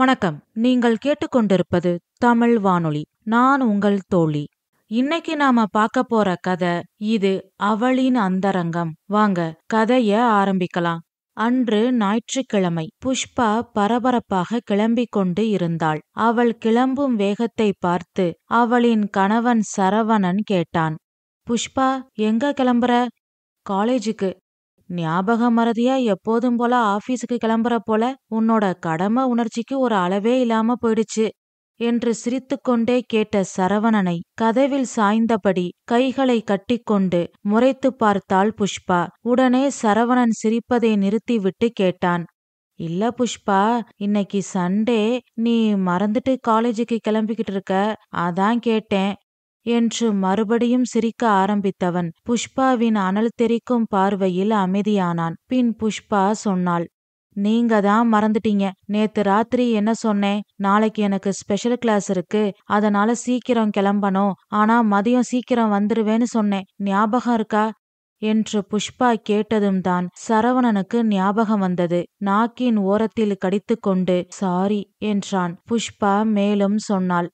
வணக்கம் நீங்கள் கேட்டுக்கொண்டிருப்பது தமிழ் வானொலி நான் உங்கள் தோழி இன்னைக்கு நாம பார்க்க போற கதை இது அவளின் அந்தரங்கம் வாங்க கதைய ஆரம்பிக்கலாம் அன்று ஞாயிற்றுக்கிழமை புஷ்பா பரபரப்பாக கிளம்பிக் கொண்டு இருந்தாள் அவள் கிளம்பும் வேகத்தை பார்த்து அவளின் கணவன் சரவணன் கேட்டான் புஷ்பா எங்க கிளம்புற காலேஜுக்கு ஞாபக மறதியா எப்போதும் போல ஆபீஸுக்கு கிளம்புற போல உன்னோட கடமை உணர்ச்சிக்கு ஒரு அளவே இல்லாம போயிடுச்சு என்று சிரித்துக்கொண்டே கேட்ட சரவணனை கதவில் சாய்ந்தபடி கைகளை கட்டிக்கொண்டு முறைத்து பார்த்தாள் புஷ்பா உடனே சரவணன் சிரிப்பதை நிறுத்திவிட்டு கேட்டான் இல்ல புஷ்பா இன்னைக்கு சண்டே நீ மறந்துட்டு காலேஜுக்கு கிளம்பிக்கிட்டு இருக்க அதான் கேட்டேன் என்று மறுபடியும் சிரிக்க ஆரம்பித்தவன் புஷ்பாவின் அனல் தெரிக்கும் பார்வையில் அமைதியானான் பின் புஷ்பா சொன்னாள் நீங்க தான் மறந்துட்டீங்க நேத்து ராத்திரி என்ன சொன்னேன் நாளைக்கு எனக்கு ஸ்பெஷல் கிளாஸ் இருக்கு அதனால சீக்கிரம் கிளம்பணும் ஆனா மதியம் சீக்கிரம் வந்துருவேன்னு சொன்னேன் ஞாபகம் இருக்கா என்று புஷ்பா கேட்டதும் தான் சரவணனுக்கு ஞாபகம் வந்தது நாக்கின் ஓரத்தில் கடித்துக்கொண்டு சாரி என்றான் புஷ்பா மேலும் சொன்னாள்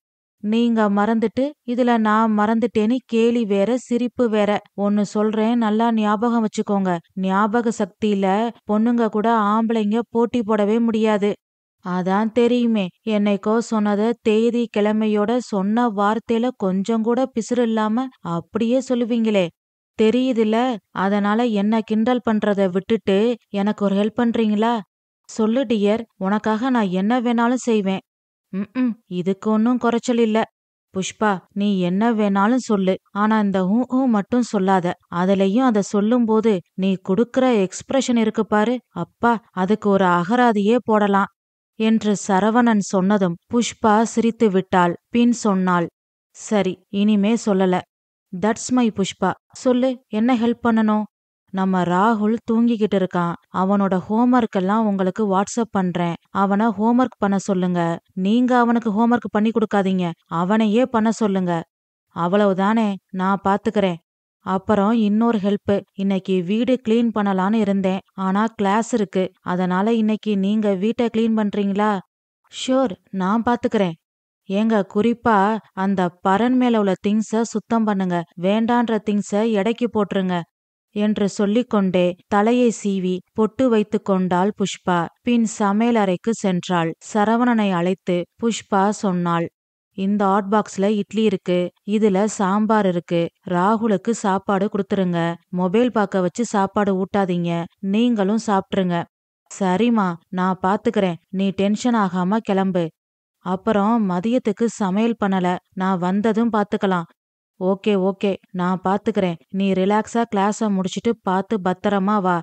நீங்க மறந்துட்டு இதுல நான் மறந்துட்டேன்னு கேலி வேற சிரிப்பு வேற ஒன்னு சொல்றேன் நல்லா ஞாபகம் வச்சுக்கோங்க ஞாபக சக்தியில பொண்ணுங்க கூட ஆம்பளைங்க போட்டி போடவே முடியாது அதான் தெரியுமே என்னைக்கோ சொன்னத தேதி கிழமையோட சொன்ன வார்த்தையில கொஞ்சம் கூட பிசுறு இல்லாம அப்படியே சொல்லுவீங்களே தெரியுதுல அதனால என்ன கிண்டல் பண்றத விட்டுட்டு எனக்கு ஒரு ஹெல்ப் பண்றீங்களா சொல்லு டியர் உனக்காக நான் என்ன வேணாலும் செய்வேன் ம் இதுக்கு ஒன்னும் குறைச்சல் இல்ல புஷ்பா நீ என்ன வேணாலும் சொல்லு ஆனா இந்த ஹூ ஹூ மட்டும் சொல்லாத அதுலயும் அத சொல்லும்போது நீ குடுக்கிற எக்ஸ்பிரஷன் இருக்கு பாரு அப்பா அதுக்கு ஒரு அகராதியே போடலாம் என்று சரவணன் சொன்னதும் புஷ்பா சிரித்து விட்டாள் பின் சொன்னாள் சரி இனிமே சொல்லல தட்ஸ் மை புஷ்பா சொல்லு என்ன ஹெல்ப் பண்ணனும் நம்ம ராகுல் தூங்கிக்கிட்டு இருக்கான் அவனோட ஹோம்ஒர்க் எல்லாம் உங்களுக்கு வாட்ஸ்அப் பண்றேன் அவனை ஹோம்ஒர்க் பண்ண சொல்லுங்க நீங்க அவனுக்கு ஹோம்ஒர்க் பண்ணி கொடுக்காதீங்க அவனையே பண்ண சொல்லுங்க அவ்வளவுதானே நான் பாத்துக்கிறேன் அப்புறம் இன்னொரு ஹெல்ப் இன்னைக்கு வீடு கிளீன் பண்ணலான்னு இருந்தேன் ஆனா கிளாஸ் இருக்கு அதனால இன்னைக்கு நீங்க வீட்டை கிளீன் பண்றீங்களா ஷூர் நான் பாத்துக்கிறேன் ஏங்க குறிப்பா அந்த பரன் மேல உள்ள திங்ஸ சுத்தம் பண்ணுங்க வேண்டான்ற திங்ஸ எடைக்கு போட்டுருங்க என்று சொல்லிக்கொண்டே தலையை சீவி பொட்டு வைத்து கொண்டாள் புஷ்பா பின் சமையலறைக்கு சென்றாள் சரவணனை அழைத்து புஷ்பா சொன்னாள் இந்த ஹாட் பாக்ஸ்ல இட்லி இருக்கு இதுல சாம்பார் இருக்கு ராகுலுக்கு சாப்பாடு கொடுத்துருங்க மொபைல் பார்க்க வச்சு சாப்பாடு ஊட்டாதீங்க நீங்களும் சாப்பிட்டுருங்க சரிம்மா நான் பாத்துக்கிறேன் நீ டென்ஷன் ஆகாம கிளம்பு அப்புறம் மதியத்துக்கு சமையல் பண்ணல நான் வந்ததும் பாத்துக்கலாம் ஓகே ஓகே நான் பாத்துக்கிறேன் நீ ரிலாக்ஸா கிளாஸ முடிச்சிட்டு பார்த்து பத்திரமா வா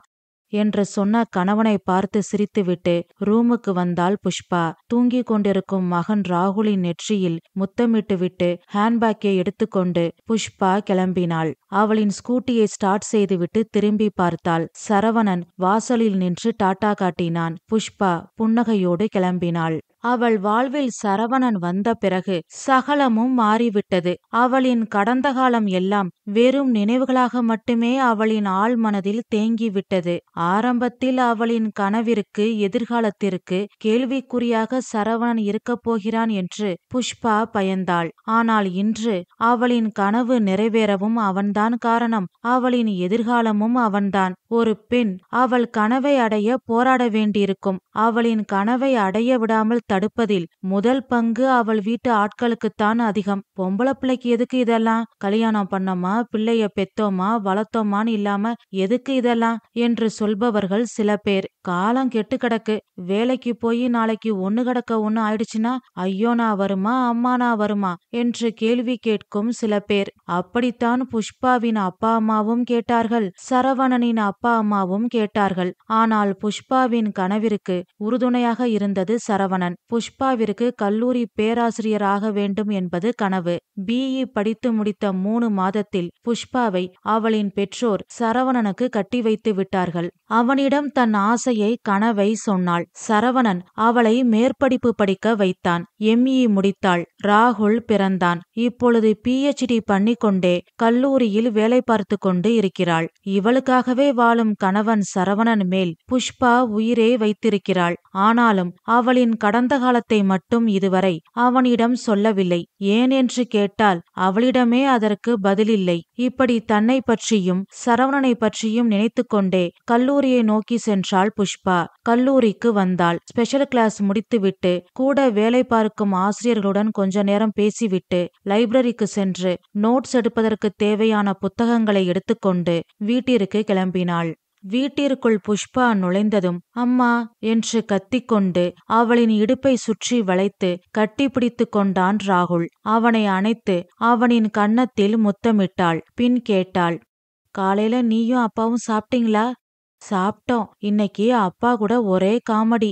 என்று சொன்ன கணவனை பார்த்து சிரித்துவிட்டு ரூமுக்கு வந்தாள் புஷ்பா தூங்கிக் கொண்டிருக்கும் மகன் ராகுலின் நெற்றியில் முத்தமிட்டு விட்டு ஹேண்ட்பேக்கை எடுத்துக்கொண்டு புஷ்பா கிளம்பினாள் அவளின் ஸ்கூட்டியை ஸ்டார்ட் செய்துவிட்டு திரும்பி பார்த்தாள் சரவணன் வாசலில் நின்று டாட்டா காட்டினான் புஷ்பா புன்னகையோடு கிளம்பினாள் அவள் வாழ்வில் சரவணன் வந்த பிறகு சகலமும் மாறிவிட்டது அவளின் கடந்த காலம் எல்லாம் வெறும் நினைவுகளாக மட்டுமே அவளின் ஆள் மனதில் தேங்கிவிட்டது ஆரம்பத்தில் அவளின் கனவிற்கு எதிர்காலத்திற்கு கேள்விக்குறியாக சரவணன் இருக்கப் போகிறான் என்று புஷ்பா பயந்தாள் ஆனால் இன்று அவளின் கனவு நிறைவேறவும் அவன்தான் காரணம் அவளின் எதிர்காலமும் அவன்தான் ஒரு பெண் அவள் கனவை அடைய போராட வேண்டியிருக்கும் அவளின் கனவை அடைய விடாமல் தடுப்பதில் முதல் பங்கு அவள் வீட்டு ஆட்களுக்குத்தான் அதிகம் பொம்பளை பிள்ளைக்கு எதுக்கு இதெல்லாம் கல்யாணம் பண்ணோமா பிள்ளைய பெத்தோமா வளர்த்தோமான்னு இல்லாம எதுக்கு இதெல்லாம் என்று சொல்பவர்கள் சில பேர் காலம் கெட்டு கிடக்கு வேலைக்கு போய் நாளைக்கு ஒன்னு கிடக்க ஒன்னு ஆயிடுச்சுன்னா ஐயோனா வருமா அம்மானா வருமா என்று கேள்வி கேட்கும் சில பேர் அப்படித்தான் புஷ்பாவின் அப்பா அம்மாவும் கேட்டார்கள் சரவணனின் அப்பா அம்மாவும் கேட்டார்கள் ஆனால் புஷ்பாவின் கனவிற்கு உறுதுணையாக இருந்தது சரவணன் புஷ்பாவிற்கு கல்லூரி பேராசிரியராக வேண்டும் என்பது கனவு பிஇ படித்து முடித்த மூணு மாதத்தில் புஷ்பாவை அவளின் பெற்றோர் சரவணனுக்கு கட்டி வைத்து விட்டார்கள் அவனிடம் தன் ஆசை கதையை கனவை சொன்னாள் சரவணன் அவளை மேற்படிப்பு படிக்க வைத்தான் எம்இ e முடித்தாள் ராகுல் பிறந்தான் இப்பொழுது பிஹெச்டி பண்ணிக்கொண்டே கல்லூரியில் வேலை பார்த்து கொண்டு இருக்கிறாள் இவளுக்காகவே வாழும் கணவன் சரவணன் மேல் புஷ்பா உயிரே வைத்திருக்கிறாள் ஆனாலும் அவளின் கடந்த காலத்தை மட்டும் இதுவரை அவனிடம் சொல்லவில்லை ஏன் என்று கேட்டால் அவளிடமே அதற்கு பதிலில்லை இப்படி தன்னை பற்றியும் சரவணனை பற்றியும் நினைத்துக்கொண்டே கல்லூரியை நோக்கி சென்றாள் புஷ்பா கல்லூரிக்கு வந்தாள் ஸ்பெஷல் கிளாஸ் முடித்துவிட்டு கூட வேலை பார்க்கும் ஆசிரியர்களுடன் கொஞ்ச நேரம் பேசிவிட்டு லைப்ரரிக்கு சென்று நோட்ஸ் எடுப்பதற்கு தேவையான புத்தகங்களை எடுத்துக்கொண்டு வீட்டிற்கு கிளம்பினாள் வீட்டிற்குள் புஷ்பா நுழைந்ததும் அம்மா என்று கத்திக்கொண்டு அவளின் இடுப்பை சுற்றி வளைத்து கட்டிப்பிடித்து கொண்டான் ராகுல் அவனை அணைத்து அவனின் கன்னத்தில் முத்தமிட்டாள் பின் கேட்டாள் காலையில நீயும் அப்பாவும் சாப்பிட்டீங்களா சாப்பிட்டோம் இன்னைக்கு அப்பா கூட ஒரே காமெடி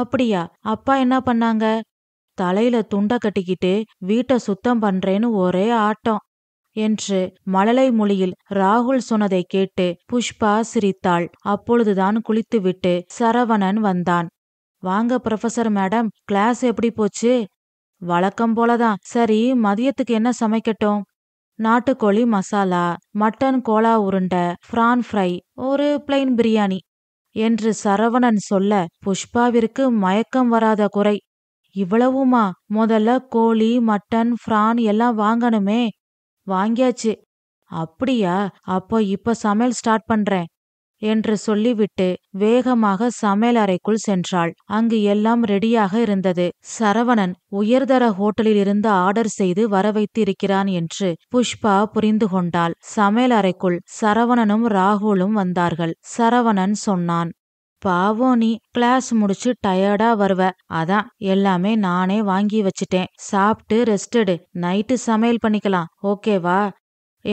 அப்படியா அப்பா என்ன பண்ணாங்க தலையில துண்ட கட்டிக்கிட்டு வீட்டை சுத்தம் பண்றேன்னு ஒரே ஆட்டம் என்று மழலை மொழியில் ராகுல் சொன்னதை கேட்டு புஷ்பா சிரித்தாள் அப்பொழுதுதான் குளித்துவிட்டு சரவணன் வந்தான் வாங்க ப்ரொஃபசர் மேடம் கிளாஸ் எப்படி போச்சு வழக்கம் போலதான் சரி மதியத்துக்கு என்ன சமைக்கட்டும் நாட்டுக்கோழி மசாலா மட்டன் கோலா உருண்டை ஃப்ரான் ஃப்ரை ஒரு பிளைன் பிரியாணி என்று சரவணன் சொல்ல புஷ்பாவிற்கு மயக்கம் வராத குறை இவ்வளவுமா முதல்ல கோழி மட்டன் ஃப்ரான் எல்லாம் வாங்கணுமே வாங்கியாச்சு அப்படியா அப்போ இப்ப சமையல் ஸ்டார்ட் பண்றேன் என்று சொல்லிவிட்டு வேகமாக சமையல் அறைக்குள் சென்றாள் அங்கு எல்லாம் ரெடியாக இருந்தது சரவணன் உயர்தர ஹோட்டலில் இருந்து ஆர்டர் செய்து வரவைத்து இருக்கிறான் என்று புஷ்பா புரிந்து கொண்டாள் சமையல் அறைக்குள் சரவணனும் ராகுலும் வந்தார்கள் சரவணன் சொன்னான் பாவோ நீ கிளாஸ் முடிச்சு டயர்டா வருவ அதான் எல்லாமே நானே வாங்கி வச்சிட்டேன் சாப்பிட்டு ரெஸ்டடு நைட்டு சமையல் பண்ணிக்கலாம் ஓகேவா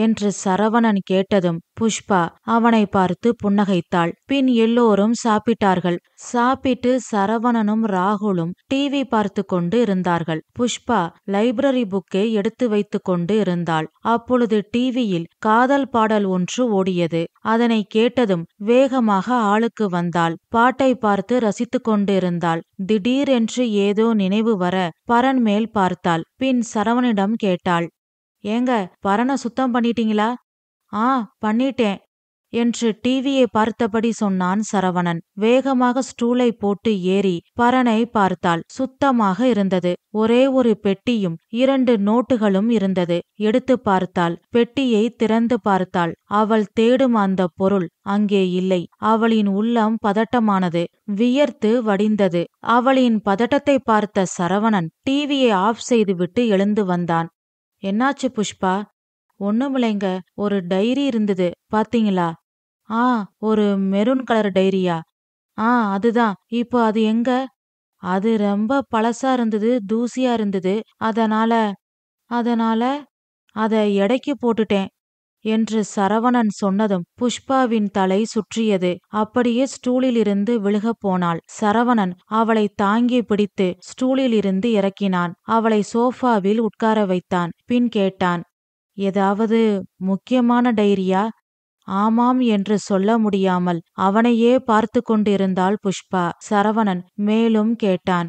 என்று சரவணன் கேட்டதும் புஷ்பா அவனை பார்த்து புன்னகைத்தாள் பின் எல்லோரும் சாப்பிட்டார்கள் சாப்பிட்டு சரவணனும் ராகுலும் டிவி பார்த்து கொண்டு இருந்தார்கள் புஷ்பா லைப்ரரி புக்கை எடுத்து வைத்து கொண்டு இருந்தாள் அப்பொழுது டிவியில் காதல் பாடல் ஒன்று ஓடியது அதனை கேட்டதும் வேகமாக ஆளுக்கு வந்தாள் பாட்டை பார்த்து ரசித்து இருந்தாள் திடீரென்று ஏதோ நினைவு வர பரன் மேல் பார்த்தாள் பின் சரவணிடம் கேட்டாள் ஏங்க பரண சுத்தம் பண்ணிட்டீங்களா ஆ பண்ணிட்டேன் என்று டிவியை பார்த்தபடி சொன்னான் சரவணன் வேகமாக ஸ்டூலை போட்டு ஏறி பரனை பார்த்தாள் சுத்தமாக இருந்தது ஒரே ஒரு பெட்டியும் இரண்டு நோட்டுகளும் இருந்தது எடுத்து பார்த்தாள் பெட்டியை திறந்து பார்த்தாள் அவள் தேடும் அந்த பொருள் அங்கே இல்லை அவளின் உள்ளம் பதட்டமானது வியர்த்து வடிந்தது அவளின் பதட்டத்தை பார்த்த சரவணன் டிவியை ஆஃப் செய்துவிட்டு எழுந்து வந்தான் என்னாச்சு புஷ்பா ஒண்ணுமில்லைங்க ஒரு டைரி இருந்தது பாத்தீங்களா ஆ ஒரு மெரூன் கலர் டைரியா ஆ அதுதான் இப்போ அது எங்க அது ரொம்ப பழசா இருந்தது தூசியா இருந்தது அதனால அதனால அதை எடைக்கு போட்டுட்டேன் என்று சரவணன் சொன்னதும் புஷ்பாவின் தலை சுற்றியது அப்படியே ஸ்டூலிலிருந்து விழுகப் போனாள் சரவணன் அவளை தாங்கி பிடித்து ஸ்டூலிலிருந்து இறக்கினான் அவளை சோஃபாவில் உட்கார வைத்தான் பின் கேட்டான் ஏதாவது முக்கியமான டைரியா ஆமாம் என்று சொல்ல முடியாமல் அவனையே பார்த்து கொண்டிருந்தாள் புஷ்பா சரவணன் மேலும் கேட்டான்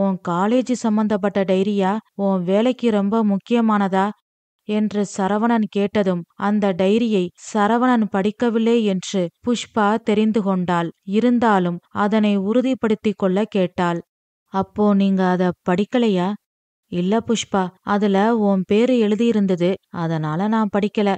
உன் காலேஜ் சம்பந்தப்பட்ட டைரியா உன் வேலைக்கு ரொம்ப முக்கியமானதா என்று சரவணன் கேட்டதும் அந்த டைரியை சரவணன் படிக்கவில்லை என்று புஷ்பா தெரிந்து கொண்டாள் இருந்தாலும் அதனை உறுதிப்படுத்திக் கொள்ள கேட்டாள் அப்போ நீங்க அத படிக்கலையா இல்ல புஷ்பா அதுல உன் பேரு எழுதியிருந்தது அதனால நான் படிக்கல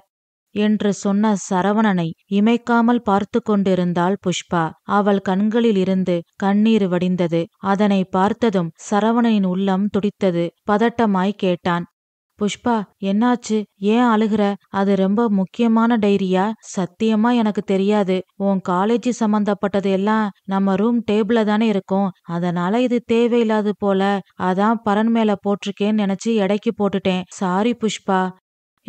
என்று சொன்ன சரவணனை இமைக்காமல் பார்த்து கொண்டிருந்தாள் புஷ்பா அவள் கண்களில் இருந்து கண்ணீர் வடிந்தது அதனை பார்த்ததும் சரவணனின் உள்ளம் துடித்தது பதட்டமாய் கேட்டான் புஷ்பா என்னாச்சு ஏன் அழுகிற அது ரொம்ப முக்கியமான டைரியா சத்தியமா எனக்கு தெரியாது உன் காலேஜ் சம்பந்தப்பட்டது எல்லாம் நம்ம ரூம் டேபிள தானே இருக்கும் அதனால இது தேவையில்லாது போல அதான் பரன் மேல போட்டிருக்கேன்னு நினைச்சு எடைக்கு போட்டுட்டேன் சாரி புஷ்பா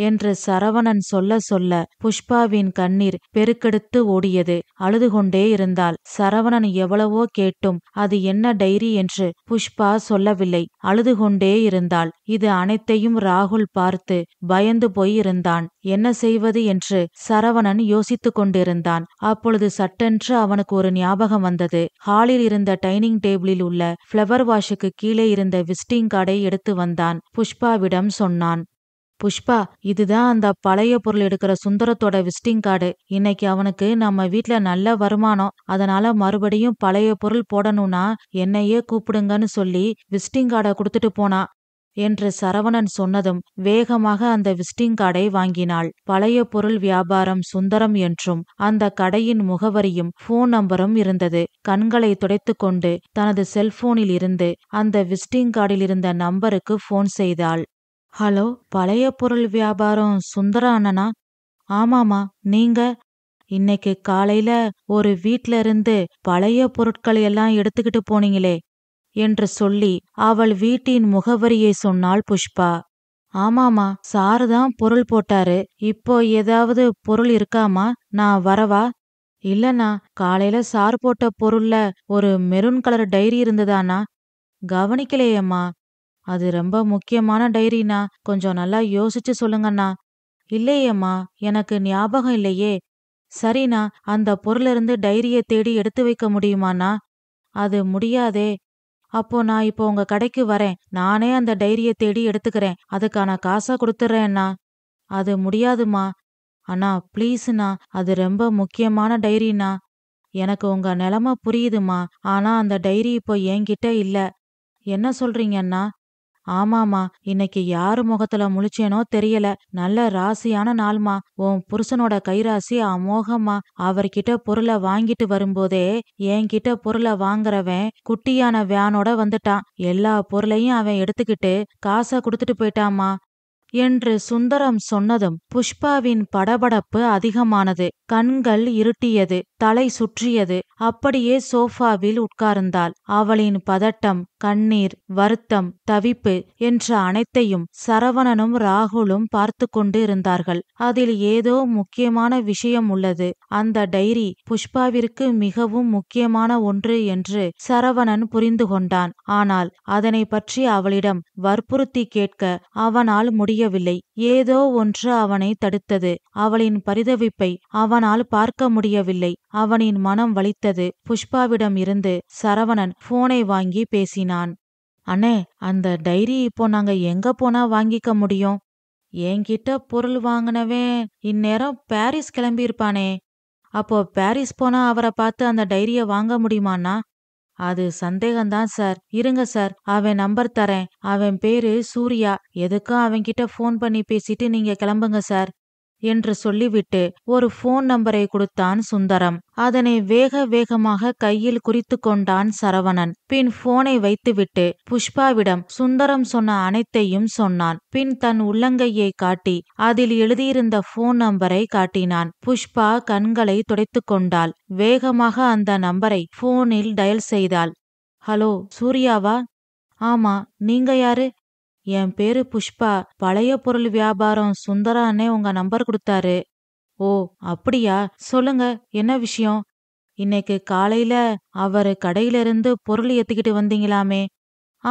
என்று சரவணன் சொல்ல சொல்ல புஷ்பாவின் கண்ணீர் பெருக்கெடுத்து ஓடியது அழுது கொண்டே இருந்தாள் சரவணன் எவ்வளவோ கேட்டும் அது என்ன டைரி என்று புஷ்பா சொல்லவில்லை அழுது கொண்டே இருந்தாள் இது அனைத்தையும் ராகுல் பார்த்து பயந்து போய் இருந்தான் என்ன செய்வது என்று சரவணன் யோசித்து கொண்டிருந்தான் அப்பொழுது சட்டென்று அவனுக்கு ஒரு ஞாபகம் வந்தது ஹாலில் இருந்த டைனிங் டேபிளில் உள்ள ஃப்ளவர் வாஷுக்கு கீழே இருந்த விசிட்டிங் கார்டை எடுத்து வந்தான் புஷ்பாவிடம் சொன்னான் புஷ்பா இதுதான் அந்த பழைய பொருள் எடுக்கிற சுந்தரத்தோட விசிட்டிங் கார்டு இன்னைக்கு அவனுக்கு நம்ம வீட்ல நல்ல வருமானம் அதனால மறுபடியும் பழைய பொருள் போடணும்னா என்னையே கூப்பிடுங்கன்னு சொல்லி விசிட்டிங் கார்டை கொடுத்துட்டு போனா என்று சரவணன் சொன்னதும் வேகமாக அந்த விசிட்டிங் கார்டை வாங்கினாள் பழைய பொருள் வியாபாரம் சுந்தரம் என்றும் அந்த கடையின் முகவரியும் போன் நம்பரும் இருந்தது கண்களை துடைத்து கொண்டு தனது செல்போனில் இருந்து அந்த விசிட்டிங் கார்டில் இருந்த நம்பருக்கு போன் செய்தாள் ஹலோ பழைய பொருள் வியாபாரம் சுந்தர அண்ணனா ஆமாமா நீங்க இன்னைக்கு காலையில ஒரு வீட்ல இருந்து பழைய பொருட்கள் எல்லாம் எடுத்துக்கிட்டு போனீங்களே என்று சொல்லி அவள் வீட்டின் முகவரியை சொன்னாள் புஷ்பா ஆமாமா சாருதான் தான் பொருள் போட்டாரு இப்போ ஏதாவது பொருள் இருக்காமா நான் வரவா இல்லனா காலையில சார் போட்ட பொருள்ல ஒரு மெரூன் கலர் டைரி இருந்ததானா கவனிக்கலையேம்மா அது ரொம்ப முக்கியமான டைரினா கொஞ்சம் நல்லா யோசிச்சு சொல்லுங்கண்ணா இல்லையேம்மா எனக்கு ஞாபகம் இல்லையே சரிண்ணா அந்த பொருளிருந்து டைரியை தேடி எடுத்து வைக்க முடியுமாண்ணா அது முடியாதே அப்போ நான் இப்போ உங்க கடைக்கு வரேன் நானே அந்த டைரியை தேடி எடுத்துக்கிறேன் அதுக்கான காசை கொடுத்துட்றேன்னா அது முடியாதுமா அண்ணா ப்ளீஸ்ண்ணா அது ரொம்ப முக்கியமான டைரிண்ணா எனக்கு உங்க நிலமை புரியுதுமா ஆனா அந்த டைரி இப்போ என்கிட்ட இல்ல என்ன சொல்றீங்கண்ணா ஆமாமா இன்னைக்கு யாரு முகத்துல முழிச்சேனோ தெரியல நல்ல ராசியான நாள்மா உன் புருஷனோட கைராசி அமோகமா அவர்கிட்ட பொருளை வாங்கிட்டு வரும்போதே என்கிட்ட பொருளை வாங்குறவன் குட்டியான வேனோட வந்துட்டான் எல்லா பொருளையும் அவன் எடுத்துக்கிட்டு காசை கொடுத்துட்டு போயிட்டாமா என்று சுந்தரம் சொன்னதும் புஷ்பாவின் படபடப்பு அதிகமானது கண்கள் இருட்டியது தலை சுற்றியது அப்படியே சோஃபாவில் உட்கார்ந்தாள் அவளின் பதட்டம் கண்ணீர் வருத்தம் தவிப்பு என்ற அனைத்தையும் சரவணனும் ராகுலும் பார்த்து கொண்டு இருந்தார்கள் அதில் ஏதோ முக்கியமான விஷயம் உள்ளது அந்த டைரி புஷ்பாவிற்கு மிகவும் முக்கியமான ஒன்று என்று சரவணன் புரிந்து கொண்டான் ஆனால் அதனை பற்றி அவளிடம் வற்புறுத்தி கேட்க அவனால் முடிய முடியவில்லை ஏதோ ஒன்று அவனை தடுத்தது அவளின் பரிதவிப்பை அவனால் பார்க்க முடியவில்லை அவனின் மனம் வலித்தது புஷ்பாவிடம் இருந்து சரவணன் போனை வாங்கி பேசினான் அண்ணே அந்த டைரி இப்போ நாங்க எங்க போனா வாங்கிக்க முடியும் என்கிட்ட பொருள் வாங்கினவே இந்நேரம் பாரிஸ் கிளம்பியிருப்பானே அப்போ பாரிஸ் போனா அவரை பார்த்து அந்த டைரிய வாங்க முடியுமாண்ணா அது சந்தேகம்தான் சார் இருங்க சார் அவன் நம்பர் தரேன் அவன் பேரு சூர்யா எதுக்கும் அவன்கிட்ட ஃபோன் பண்ணி பேசிட்டு நீங்க கிளம்புங்க சார் என்று சொல்லிவிட்டு ஒரு போன் நம்பரை கொடுத்தான் சுந்தரம் அதனை வேக வேகமாக கையில் குறித்து கொண்டான் சரவணன் பின் போனை வைத்துவிட்டு புஷ்பாவிடம் சுந்தரம் சொன்ன அனைத்தையும் சொன்னான் பின் தன் உள்ளங்கையை காட்டி அதில் எழுதியிருந்த போன் நம்பரை காட்டினான் புஷ்பா கண்களை துடைத்து கொண்டாள் வேகமாக அந்த நம்பரை போனில் டயல் செய்தாள் ஹலோ சூர்யாவா ஆமா நீங்க யாரு என் பேரு புஷ்பா பழைய பொருள் வியாபாரம் சுந்தரானே உங்க நம்பர் கொடுத்தாரு ஓ அப்படியா சொல்லுங்க என்ன விஷயம் இன்னைக்கு காலையில அவரு கடையிலிருந்து பொருள் ஏத்திக்கிட்டு வந்தீங்களாமே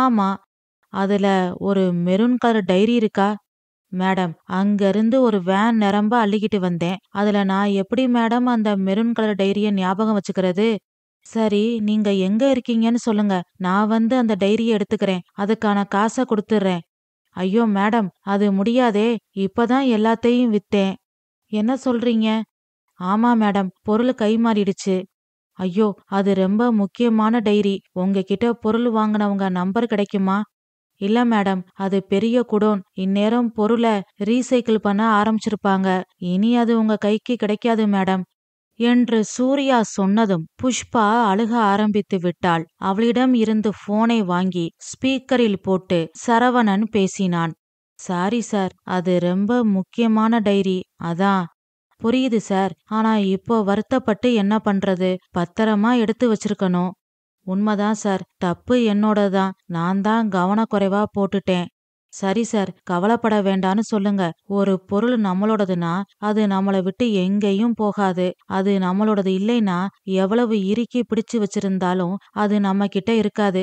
ஆமா அதுல ஒரு மெரூன் கலர் டைரி இருக்கா மேடம் அங்கிருந்து ஒரு வேன் நிரம்ப அள்ளிக்கிட்டு வந்தேன் அதுல நான் எப்படி மேடம் அந்த மெரூன் கலர் டைரிய ஞாபகம் வச்சுக்கிறது சரி நீங்க எங்க இருக்கீங்கன்னு சொல்லுங்க நான் வந்து அந்த டைரியை எடுத்துக்கிறேன் அதுக்கான காசை கொடுத்துட்றேன் ஐயோ மேடம் அது முடியாதே இப்பதான் எல்லாத்தையும் வித்தேன் என்ன சொல்றீங்க ஆமா மேடம் பொருள் கை மாறிடுச்சு ஐயோ அது ரொம்ப முக்கியமான டைரி உங்ககிட்ட பொருள் வாங்கினவங்க நம்பர் கிடைக்குமா இல்ல மேடம் அது பெரிய குடோன் இந்நேரம் பொருளை ரீசைக்கிள் பண்ண ஆரம்பிச்சிருப்பாங்க இனி அது உங்க கைக்கு கிடைக்காது மேடம் என்று சூர்யா சொன்னதும் புஷ்பா அழுக ஆரம்பித்து விட்டாள் அவளிடம் இருந்து போனை வாங்கி ஸ்பீக்கரில் போட்டு சரவணன் பேசினான் சாரி சார் அது ரொம்ப முக்கியமான டைரி அதான் புரியுது சார் ஆனா இப்போ வருத்தப்பட்டு என்ன பண்றது பத்திரமா எடுத்து வச்சிருக்கணும் உண்மைதான் சார் தப்பு என்னோட தான் நான் தான் கவனக்குறைவா போட்டுட்டேன் சரி சார் கவலைப்பட வேண்டான்னு சொல்லுங்க ஒரு பொருள் நம்மளோடதுன்னா அது நம்மளை விட்டு எங்கேயும் போகாது அது நம்மளோடது இல்லைன்னா எவ்வளவு இறுக்கி பிடிச்சு வச்சிருந்தாலும் அது நம்ம கிட்ட இருக்காது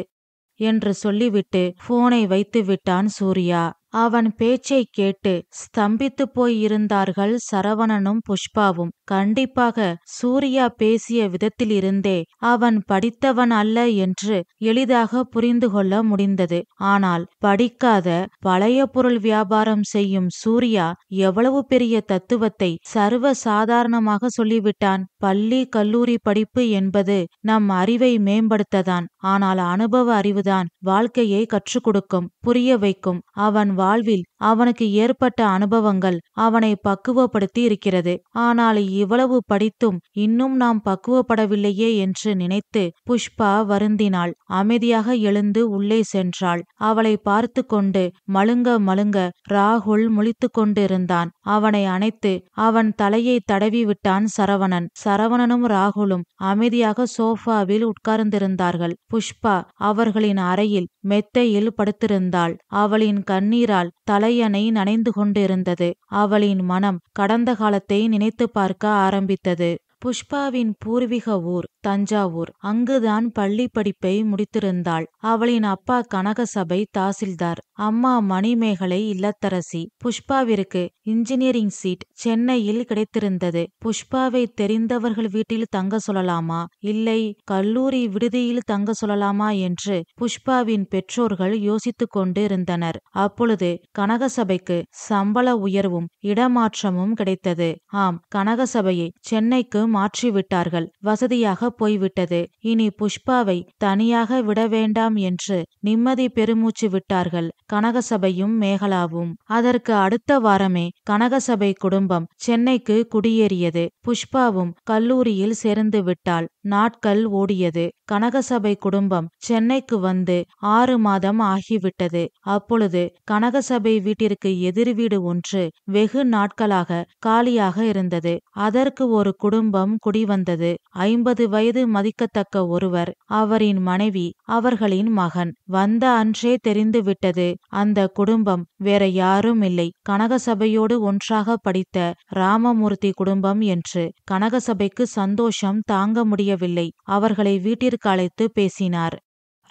என்று சொல்லிவிட்டு போனை வைத்து விட்டான் சூர்யா அவன் பேச்சை கேட்டு ஸ்தம்பித்து போயிருந்தார்கள் சரவணனும் புஷ்பாவும் கண்டிப்பாக சூர்யா பேசிய விதத்திலிருந்தே அவன் படித்தவன் அல்ல என்று எளிதாக புரிந்து கொள்ள முடிந்தது ஆனால் படிக்காத பழைய பொருள் வியாபாரம் செய்யும் சூர்யா எவ்வளவு பெரிய தத்துவத்தை சர்வ சாதாரணமாக சொல்லிவிட்டான் பள்ளி கல்லூரி படிப்பு என்பது நம் அறிவை மேம்படுத்ததான் ஆனால் அனுபவ அறிவுதான் வாழ்க்கையை கற்றுக் கொடுக்கும் புரிய வைக்கும் அவன் வாழ்வில் அவனுக்கு ஏற்பட்ட அனுபவங்கள் அவனை பக்குவப்படுத்தி இருக்கிறது ஆனால் இவ்வளவு படித்தும் இன்னும் நாம் பக்குவப்படவில்லையே என்று நினைத்து புஷ்பா வருந்தினாள் அமைதியாக எழுந்து உள்ளே சென்றாள் அவளை பார்த்து கொண்டு மழுங்க மழுங்க ராகுல் முழித்து கொண்டிருந்தான் அவனை அணைத்து அவன் தலையை தடவி விட்டான் சரவணன் சரவணனும் ராகுலும் அமைதியாக சோஃபாவில் உட்கார்ந்திருந்தார்கள் புஷ்பா அவர்களின் அறையில் மெத்தையில் படுத்திருந்தாள் அவளின் கண்ணீரால் தலையணை நனைந்து கொண்டிருந்தது அவளின் மனம் கடந்த காலத்தை நினைத்து பார்க்க ஆரம்பித்தது புஷ்பாவின் பூர்வீக ஊர் தஞ்சாவூர் அங்குதான் பள்ளி படிப்பை முடித்திருந்தாள் அவளின் அப்பா கனகசபை தாசில்தார் அம்மா மணிமேகலை இல்லத்தரசி புஷ்பாவிற்கு இன்ஜினியரிங் சீட் சென்னையில் கிடைத்திருந்தது புஷ்பாவை தெரிந்தவர்கள் வீட்டில் தங்க சொல்லலாமா இல்லை கல்லூரி விடுதியில் தங்க சொல்லலாமா என்று புஷ்பாவின் பெற்றோர்கள் யோசித்துக் கொண்டு இருந்தனர் அப்பொழுது கனகசபைக்கு சம்பள உயர்வும் இடமாற்றமும் கிடைத்தது ஆம் கனகசபையை சென்னைக்கு மாற்றிவிட்டார்கள் வசதியாக போய்விட்டது இனி புஷ்பாவை தனியாக விட வேண்டாம் என்று நிம்மதி பெருமூச்சு விட்டார்கள் கனகசபையும் மேகலாவும் அதற்கு அடுத்த வாரமே கனகசபை குடும்பம் சென்னைக்கு குடியேறியது புஷ்பாவும் கல்லூரியில் சேர்ந்து விட்டால் நாட்கள் ஓடியது கனகசபை குடும்பம் சென்னைக்கு வந்து ஆறு மாதம் ஆகிவிட்டது அப்பொழுது கனகசபை வீட்டிற்கு எதிர் வீடு ஒன்று வெகு நாட்களாக காலியாக இருந்தது அதற்கு ஒரு குடும்பம் குடும்பம் குடிவந்தது ஐம்பது வயது மதிக்கத்தக்க ஒருவர் அவரின் மனைவி அவர்களின் மகன் வந்த அன்றே தெரிந்துவிட்டது அந்த குடும்பம் வேற யாரும் இல்லை கனகசபையோடு ஒன்றாக படித்த ராமமூர்த்தி குடும்பம் என்று கனகசபைக்கு சந்தோஷம் தாங்க முடியவில்லை அவர்களை வீட்டிற்கு அழைத்து பேசினார்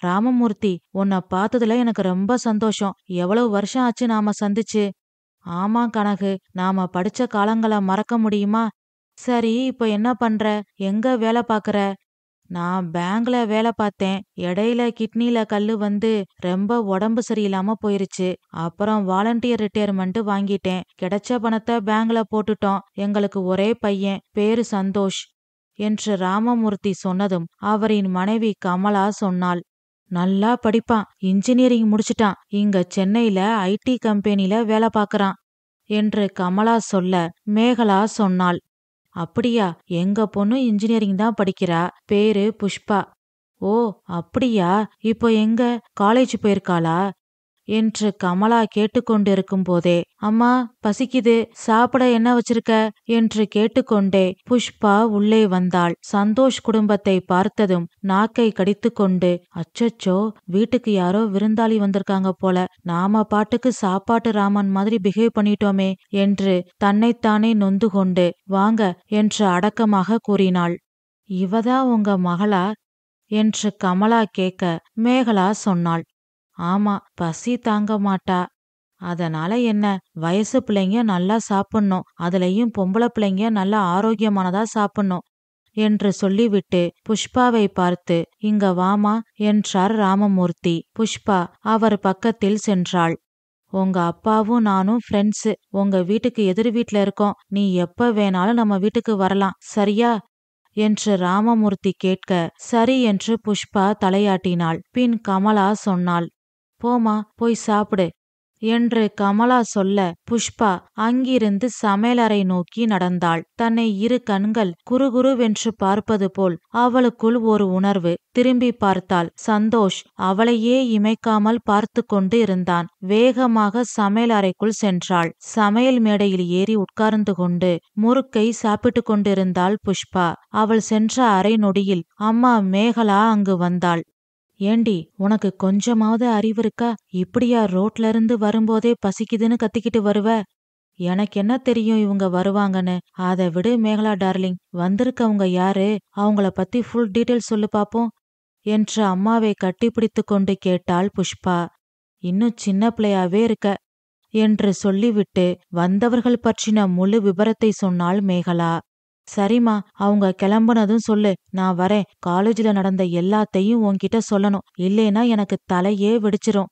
ராமமூர்த்தி உன்னை பார்த்ததுல எனக்கு ரொம்ப சந்தோஷம் எவ்வளவு வருஷம் ஆச்சு நாம சந்திச்சு ஆமா கனகு நாம படிச்ச காலங்களை மறக்க முடியுமா சரி இப்போ என்ன பண்ற எங்க வேலை பார்க்குற நான் பேங்க்ல வேலை பார்த்தேன் இடையில கிட்னில கல்லு வந்து ரொம்ப உடம்பு சரியில்லாம போயிருச்சு அப்புறம் வாலண்டியர் ரிட்டையர்மெண்ட் வாங்கிட்டேன் கிடைச்ச பணத்தை பேங்க்ல போட்டுட்டோம் எங்களுக்கு ஒரே பையன் பேரு சந்தோஷ் என்று ராமமூர்த்தி சொன்னதும் அவரின் மனைவி கமலா சொன்னாள் நல்லா படிப்பான் இன்ஜினியரிங் முடிச்சிட்டான் இங்க சென்னையில ஐடி கம்பெனில வேலை பார்க்கறான் என்று கமலா சொல்ல மேகலா சொன்னாள் அப்படியா எங்க பொண்ணு இன்ஜினியரிங் தான் படிக்கிறா பேரு புஷ்பா ஓ அப்படியா இப்போ எங்க காலேஜ் போயிருக்காளா என்று கமலா கேட்டுக்கொண்டிருக்கும் போதே அம்மா பசிக்குது சாப்பிட என்ன வச்சிருக்க என்று கேட்டுக்கொண்டே புஷ்பா உள்ளே வந்தாள் சந்தோஷ் குடும்பத்தை பார்த்ததும் நாக்கை கடித்துக்கொண்டு அச்சச்சோ வீட்டுக்கு யாரோ விருந்தாளி வந்திருக்காங்க போல நாம பாட்டுக்கு சாப்பாட்டு ராமன் மாதிரி பிஹேவ் பண்ணிட்டோமே என்று தன்னைத்தானே நொந்து கொண்டு வாங்க என்று அடக்கமாக கூறினாள் இவதா உங்க மகளா என்று கமலா கேட்க மேகலா சொன்னாள் ஆமா பசி தாங்க மாட்டா அதனால என்ன வயசு பிள்ளைங்க நல்லா சாப்பிடணும் அதுலயும் பொம்பளை பிள்ளைங்க நல்லா ஆரோக்கியமானதா சாப்பிடணும் என்று சொல்லிவிட்டு புஷ்பாவை பார்த்து இங்க வாமா என்றார் ராமமூர்த்தி புஷ்பா அவர் பக்கத்தில் சென்றாள் உங்க அப்பாவும் நானும் ஃப்ரெண்ட்ஸு உங்க வீட்டுக்கு எதிர் வீட்ல இருக்கோம் நீ எப்ப வேணாலும் நம்ம வீட்டுக்கு வரலாம் சரியா என்று ராமமூர்த்தி கேட்க சரி என்று புஷ்பா தலையாட்டினாள் பின் கமலா சொன்னாள் போமா போய் சாப்பிடு என்று கமலா சொல்ல புஷ்பா அங்கிருந்து சமையலறை நோக்கி நடந்தாள் தன்னை இரு கண்கள் குறுகுறுவென்று பார்ப்பது போல் அவளுக்குள் ஒரு உணர்வு திரும்பி பார்த்தாள் சந்தோஷ் அவளையே இமைக்காமல் பார்த்து கொண்டு இருந்தான் வேகமாக சமையல் அறைக்குள் சென்றாள் சமையல் மேடையில் ஏறி உட்கார்ந்து கொண்டு முறுக்கை சாப்பிட்டு கொண்டிருந்தாள் புஷ்பா அவள் சென்ற அறை நொடியில் அம்மா மேகலா அங்கு வந்தாள் ஏண்டி உனக்கு கொஞ்சமாவது அறிவு இருக்கா இப்படியா ரோட்ல இருந்து வரும்போதே பசிக்குதுன்னு கத்திக்கிட்டு வருவ எனக்கு என்ன தெரியும் இவங்க வருவாங்கன்னு அதை விடு மேகலா டார்லிங் வந்திருக்கவங்க யாரு அவங்கள பத்தி ஃபுல் டீட்டெயில் சொல்லு பாப்போம் என்று அம்மாவை கட்டிப்பிடித்து கொண்டு கேட்டாள் புஷ்பா இன்னும் சின்ன பிள்ளையாவே இருக்க என்று சொல்லிவிட்டு வந்தவர்கள் பற்றின முழு விபரத்தை சொன்னாள் மேகலா சரிம்மா அவங்க கிளம்புனதும் சொல்லு நான் வரேன் காலேஜ்ல நடந்த எல்லாத்தையும் உன்கிட்ட சொல்லணும் இல்லேனா எனக்கு தலையே வெடிச்சிரும்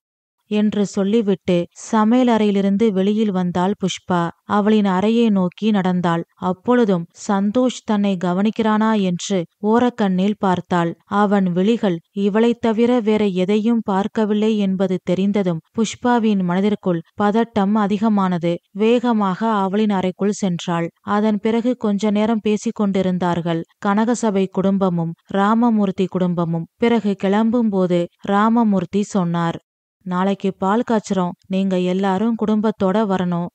என்று சொல்லிவிட்டு சமையல் அறையிலிருந்து வெளியில் வந்தாள் புஷ்பா அவளின் அறையை நோக்கி நடந்தாள் அப்பொழுதும் சந்தோஷ் தன்னை கவனிக்கிறானா என்று ஓரக்கண்ணில் பார்த்தாள் அவன் விழிகள் இவளைத் தவிர வேற எதையும் பார்க்கவில்லை என்பது தெரிந்ததும் புஷ்பாவின் மனதிற்குள் பதட்டம் அதிகமானது வேகமாக அவளின் அறைக்குள் சென்றாள் அதன் பிறகு கொஞ்ச நேரம் பேசிக் கொண்டிருந்தார்கள் கனகசபை குடும்பமும் ராமமூர்த்தி குடும்பமும் பிறகு கிளம்பும் போது ராமமூர்த்தி சொன்னார் நாளைக்கு பால் காய்ச்சறோம் நீங்க எல்லாரும் குடும்பத்தோட வரணும்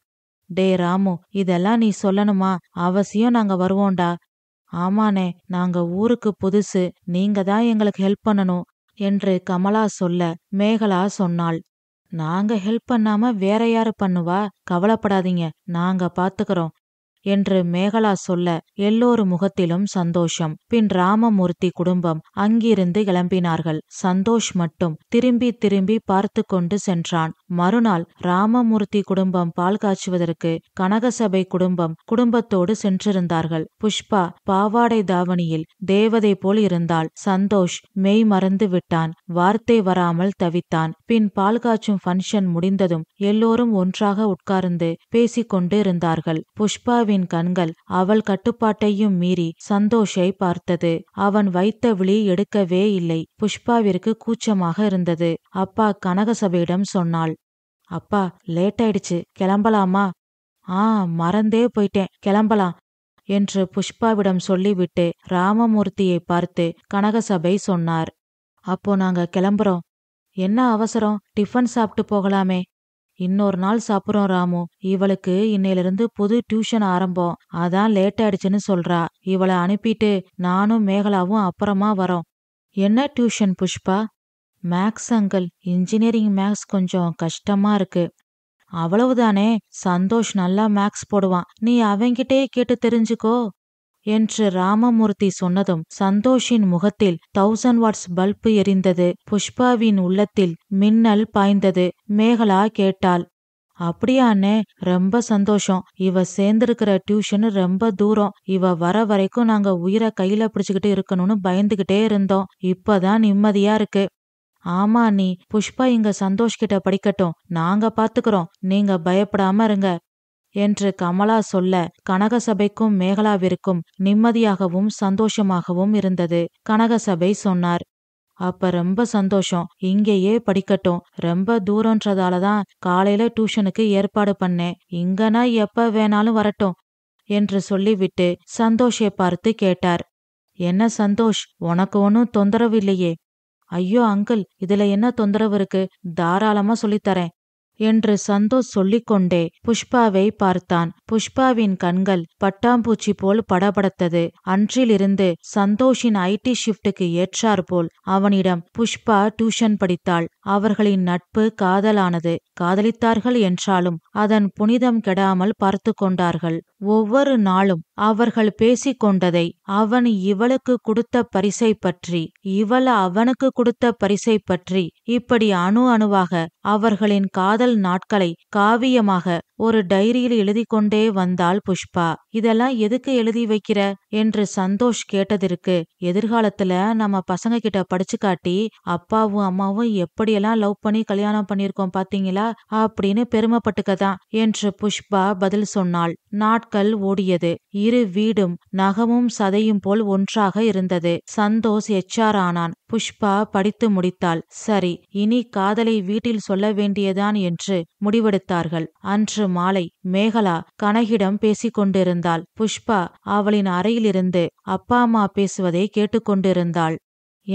டே ராமு இதெல்லாம் நீ சொல்லணுமா அவசியம் நாங்க வருவோம்டா ஆமாண்ணே நாங்க ஊருக்கு புதுசு நீங்க தான் எங்களுக்கு ஹெல்ப் பண்ணணும் என்று கமலா சொல்ல மேகலா சொன்னாள் நாங்க ஹெல்ப் பண்ணாம வேற யாரு பண்ணுவா கவலைப்படாதீங்க நாங்க பாத்துக்கிறோம் என்று மேகலா சொல்ல எல்லோரு முகத்திலும் சந்தோஷம் பின் ராமமூர்த்தி குடும்பம் அங்கிருந்து கிளம்பினார்கள் சந்தோஷ் மட்டும் திரும்பி திரும்பி பார்த்து கொண்டு சென்றான் மறுநாள் ராமமூர்த்தி குடும்பம் பால் காய்ச்சுவதற்கு கனகசபை குடும்பம் குடும்பத்தோடு சென்றிருந்தார்கள் புஷ்பா பாவாடை தாவணியில் தேவதை போல் இருந்தால் சந்தோஷ் மெய் மறந்து விட்டான் வார்த்தை வராமல் தவித்தான் பின் பால் காய்ச்சும் ஃபங்க்ஷன் முடிந்ததும் எல்லோரும் ஒன்றாக உட்கார்ந்து பேசிக்கொண்டு இருந்தார்கள் புஷ்பாவின் விமலாவின் கண்கள் அவள் கட்டுப்பாட்டையும் மீறி சந்தோஷை பார்த்தது அவன் வைத்த விழி எடுக்கவே இல்லை புஷ்பாவிற்கு கூச்சமாக இருந்தது அப்பா கனகசபையிடம் சொன்னாள் அப்பா லேட்டாயிடுச்சு கிளம்பலாமா ஆ மறந்தே போயிட்டேன் கிளம்பலாம் என்று புஷ்பாவிடம் சொல்லிவிட்டு ராமமூர்த்தியை பார்த்து கனகசபை சொன்னார் அப்போ நாங்க கிளம்புறோம் என்ன அவசரம் டிஃபன் சாப்பிட்டு போகலாமே இன்னொரு நாள் சாப்பிட்றோம் ராமு இவளுக்கு இன்னையிலிருந்து புது டியூஷன் ஆரம்பம் அதான் லேட் ஆயிடுச்சுன்னு சொல்றா இவளை அனுப்பிட்டு நானும் மேகலாவும் அப்புறமா வரோம் என்ன tuition Pushpa maths uncle engineering maths கொஞ்சம் கஷ்டமா இருக்கு அவ்வளவுதானே சந்தோஷ் நல்லா மேக்ஸ் போடுவான் நீ அவங்கிட்டே கேட்டு தெரிஞ்சுக்கோ என்று ராமமூர்த்தி சொன்னதும் சந்தோஷின் முகத்தில் தௌசண்ட் வாட்ஸ் பல்பு எரிந்தது புஷ்பாவின் உள்ளத்தில் மின்னல் பாய்ந்தது மேகலா கேட்டாள் அப்படியானே ரொம்ப சந்தோஷம் இவ சேர்ந்திருக்கிற டியூஷன் ரொம்ப தூரம் இவ வர வரைக்கும் நாங்க உயிரை கையில பிடிச்சுக்கிட்டு இருக்கணும்னு பயந்துகிட்டே இருந்தோம் இப்பதான் நிம்மதியா இருக்கு ஆமா நீ புஷ்பா இங்க சந்தோஷ் கிட்ட படிக்கட்டும் நாங்க பாத்துக்கிறோம் நீங்க பயப்படாம இருங்க என்று கமலா சொல்ல கனகசபைக்கும் மேகலாவிற்கும் நிம்மதியாகவும் சந்தோஷமாகவும் இருந்தது கனகசபை சொன்னார் அப்ப ரொம்ப சந்தோஷம் இங்கேயே படிக்கட்டும் ரொம்ப தூரன்றதால தான் காலையில டியூஷனுக்கு ஏற்பாடு பண்ணேன் இங்கனா எப்ப வேணாலும் வரட்டும் என்று சொல்லிவிட்டு சந்தோஷை பார்த்து கேட்டார் என்ன சந்தோஷ் உனக்கு ஒன்னும் தொந்தரவு இல்லையே ஐயோ அங்கிள் இதுல என்ன தொந்தரவு இருக்கு தாராளமா சொல்லித்தரேன் என்று சந்தோஷ் சொல்லிக்கொண்டே புஷ்பாவை பார்த்தான் புஷ்பாவின் கண்கள் பட்டாம்பூச்சி போல் படபடத்தது அன்றிலிருந்து சந்தோஷின் ஐடி ஷிப்டுக்கு ஏற்றாற்போல் அவனிடம் புஷ்பா டியூஷன் படித்தாள் அவர்களின் நட்பு காதலானது காதலித்தார்கள் என்றாலும் அதன் புனிதம் கெடாமல் பார்த்து கொண்டார்கள் ஒவ்வொரு நாளும் அவர்கள் பேசிக்கொண்டதை அவன் இவளுக்கு கொடுத்த பரிசை பற்றி இவள் அவனுக்கு கொடுத்த பரிசை பற்றி இப்படி அணு அணுவாக அவர்களின் காதல் நாட்களை காவியமாக ஒரு டைரியில் எழுதி கொண்டே வந்தாள் புஷ்பா இதெல்லாம் எதுக்கு எழுதி வைக்கிற என்று சந்தோஷ் கேட்டதற்கு எதிர்காலத்துல நம்ம பசங்க கிட்ட படிச்சு காட்டி அப்பாவும் அம்மாவும் எப்படியெல்லாம் லவ் பண்ணி கல்யாணம் பண்ணிருக்கோம் பாத்தீங்களா அப்படின்னு பெருமைப்பட்டுக்கதான் என்று புஷ்பா பதில் சொன்னாள் நாட்கள் ஓடியது இரு வீடும் நகமும் சதையும் போல் ஒன்றாக இருந்தது சந்தோஷ் எச்சார் ஆனான் புஷ்பா படித்து முடித்தாள் சரி இனி காதலை வீட்டில் சொல்ல வேண்டியதான் என்று முடிவெடுத்தார்கள் அன்று மாலை மேகலா கனகிடம் பேசிக்கொண்டிருந்தாள் புஷ்பா அவளின் அறையிலிருந்து அப்பா அம்மா பேசுவதை கேட்டுக்கொண்டிருந்தாள்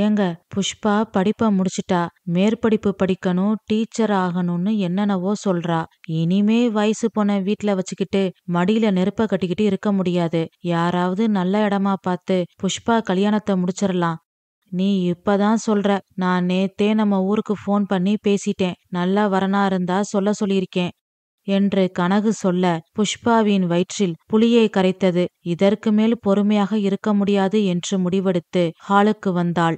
ஏங்க புஷ்பா படிப்ப முடிச்சிட்டா மேற்படிப்பு படிக்கணும் டீச்சர் ஆகணும்னு என்னென்னவோ சொல்றா இனிமே வயசு போன வீட்ல வச்சுக்கிட்டு மடியில நெருப்ப கட்டிக்கிட்டு இருக்க முடியாது யாராவது நல்ல இடமா பார்த்து புஷ்பா கல்யாணத்தை முடிச்சிடலாம் நீ இப்பதான் சொல்ற நான் நேத்தே நம்ம ஊருக்கு ஃபோன் பண்ணி பேசிட்டேன் நல்லா வரனா இருந்தா சொல்ல சொல்லியிருக்கேன் என்று கனகு சொல்ல புஷ்பாவின் வயிற்றில் புலியை கரைத்தது இதற்கு மேல் பொறுமையாக இருக்க முடியாது என்று முடிவெடுத்து ஹாலுக்கு வந்தாள்